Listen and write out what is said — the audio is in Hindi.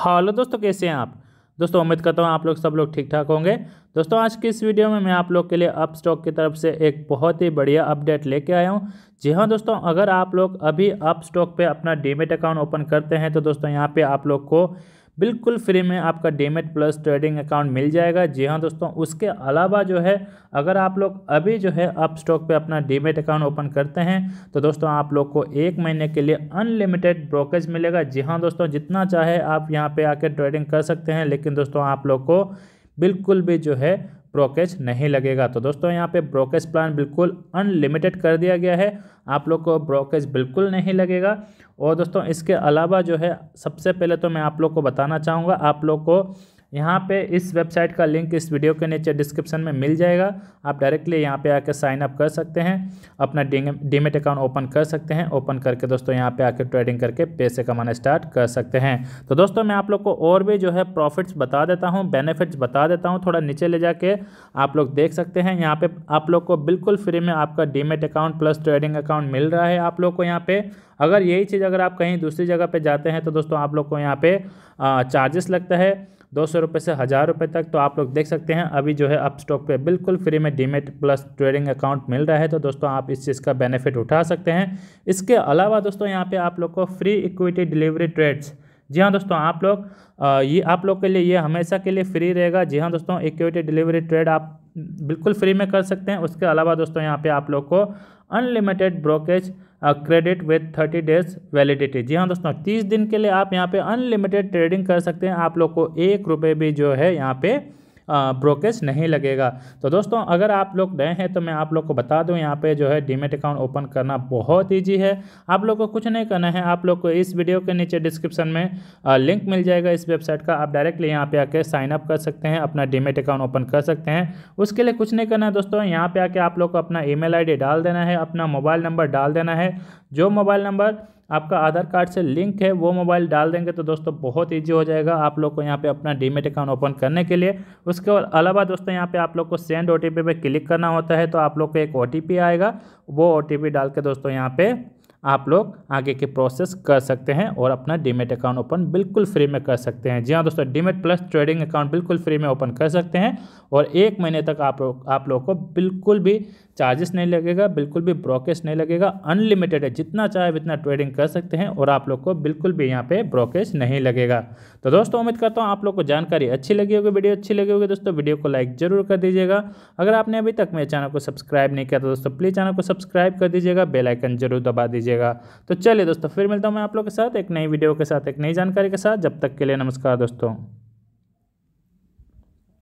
हेलो तो दोस्तों कैसे हैं आप दोस्तों उम्मीद करता हूँ आप लोग सब लोग ठीक ठाक होंगे दोस्तों आज की इस वीडियो में मैं आप लोग के लिए अप स्टॉक की तरफ से एक बहुत ही बढ़िया अपडेट लेके आया हूँ जी हाँ दोस्तों अगर आप लोग अभी अप स्टॉक पर अपना डीमेट अकाउंट ओपन करते हैं तो दोस्तों यहाँ पर आप लोग को बिल्कुल फ्री में आपका डेमेट प्लस ट्रेडिंग अकाउंट मिल जाएगा जी हाँ दोस्तों उसके अलावा जो है अगर आप लोग अभी जो है अप स्टॉक पर अपना डीमेट अकाउंट ओपन करते हैं तो दोस्तों आप लोग को एक महीने के लिए अनलिमिटेड ब्रोकेज मिलेगा जी हाँ दोस्तों जितना चाहे आप यहाँ पे आकर ट्रेडिंग कर सकते हैं लेकिन दोस्तों आप लोग को बिल्कुल भी जो है ब्रोकेज नहीं लगेगा तो दोस्तों यहाँ पे ब्रोकेज प्लान बिल्कुल अनलिमिटेड कर दिया गया है आप लोग को ब्रोकेज बिल्कुल नहीं लगेगा और दोस्तों इसके अलावा जो है सबसे पहले तो मैं आप लोग को बताना चाहूँगा आप लोग को यहाँ पे इस वेबसाइट का लिंक इस वीडियो के नीचे डिस्क्रिप्शन में मिल जाएगा आप डायरेक्टली यहाँ पे आकर साइन अप कर सकते हैं अपना डीमेट अकाउंट ओपन कर सकते हैं ओपन करके दोस्तों यहाँ पे आकर ट्रेडिंग करके पैसे कमाना स्टार्ट कर सकते हैं तो दोस्तों मैं आप लोग को और भी जो है प्रॉफिट्स बता देता हूँ बेनिफिट्स बता देता हूँ थोड़ा नीचे ले जाके आप लोग देख सकते हैं यहाँ पर आप लोग को बिल्कुल फ्री में आपका demat account plus trading account मिल रहा है आप लोग को यहाँ पर अगर यही चीज़ अगर आप कहीं दूसरी जगह पर जाते हैं तो दोस्तों आप लोग को यहाँ पर चार्जेस लगता है दो सौ रुपये से हज़ार रुपये तक तो आप लोग देख सकते हैं अभी जो है अप स्टॉक पर बिल्कुल फ्री में डीमेट प्लस ट्रेडिंग अकाउंट मिल रहा है तो दोस्तों आप इस चीज़ का बेनिफिट उठा सकते हैं इसके अलावा दोस्तों यहाँ पे आप लोग को फ्री इक्विटी डिलीवरी ट्रेड्स जी हाँ दोस्तों आप लोग ये आप लोग के लिए ये हमेशा के लिए फ्री रहेगा जी हाँ दोस्तों इक्विटी डिलीवरी ट्रेड आप बिल्कुल फ्री में कर सकते हैं उसके अलावा दोस्तों यहाँ पे आप लोग को unlimited brokerage credit with thirty days validity जी हाँ दोस्तों तीस दिन के लिए आप यहाँ पे अनलिमिटेड ट्रेडिंग कर सकते हैं आप लोग को एक रुपये भी जो है यहाँ पे ब्रोकेज नहीं लगेगा तो दोस्तों अगर आप लोग नए हैं तो मैं आप लोग को बता दूं यहाँ पे जो है डीमेट अकाउंट ओपन करना बहुत ईजी है आप लोग को कुछ नहीं करना है आप लोग को इस वीडियो के नीचे डिस्क्रिप्शन में लिंक मिल जाएगा इस वेबसाइट का आप डायरेक्टली यहाँ पर आकर साइनअप कर सकते हैं अपना डीमेट अकाउंट ओपन कर सकते हैं उसके लिए कुछ नहीं करना है दोस्तों यहाँ पर आके आप लोग को अपना ई मेल डाल देना है अपना मोबाइल नंबर डाल देना है जो मोबाइल नंबर आपका आधार कार्ड से लिंक है वो मोबाइल डाल देंगे तो दोस्तों बहुत ईजी हो जाएगा आप लोग को यहाँ पे अपना डीमेट अकाउंट ओपन करने के लिए उसके अलावा दोस्तों यहाँ पे आप लोग को सेंड ओ पे क्लिक करना होता है तो आप लोग को एक ओ आएगा वो ओ डाल के दोस्तों यहाँ पर आप लोग आगे के प्रोसेस कर सकते हैं और अपना डीमेट अकाउंट ओपन बिल्कुल फ्री में कर सकते हैं जी हाँ दोस्तों डीमेट प्लस ट्रेडिंग अकाउंट बिल्कुल फ्री में ओपन कर सकते हैं और एक महीने तक आप लोग आप लोग को बिल्कुल भी चार्जेस नहीं लगेगा बिल्कुल भी ब्रोकेज नहीं लगेगा अनलिमिटेड है जितना चाहे उतना ट्रेडिंग कर सकते हैं और आप लोग को बिल्कुल भी यहाँ पर ब्रोकेज नहीं लगेगा तो दोस्तों उम्मीद करता हूँ आप लोग को जानकारी अच्छी लगी होगी वीडियो अच्छी लगी होगी दोस्तों वीडियो को लाइक जरूर कर दीजिएगा अगर आपने अभी तक मेरे चैनल को सब्सक्राइब नहीं किया तो दोस्तों प्लीज़ चैनल को सब्सक्राइब कर दीजिएगा बेलाइकन जरूर दबा दीजिए कीजिएगा तो चलिए दोस्तों फिर मिलता हूँ मैं आप लोग के साथ एक नई वीडियो के साथ एक नई जानकारी के साथ जब तक के लिए नमस्कार दोस्तों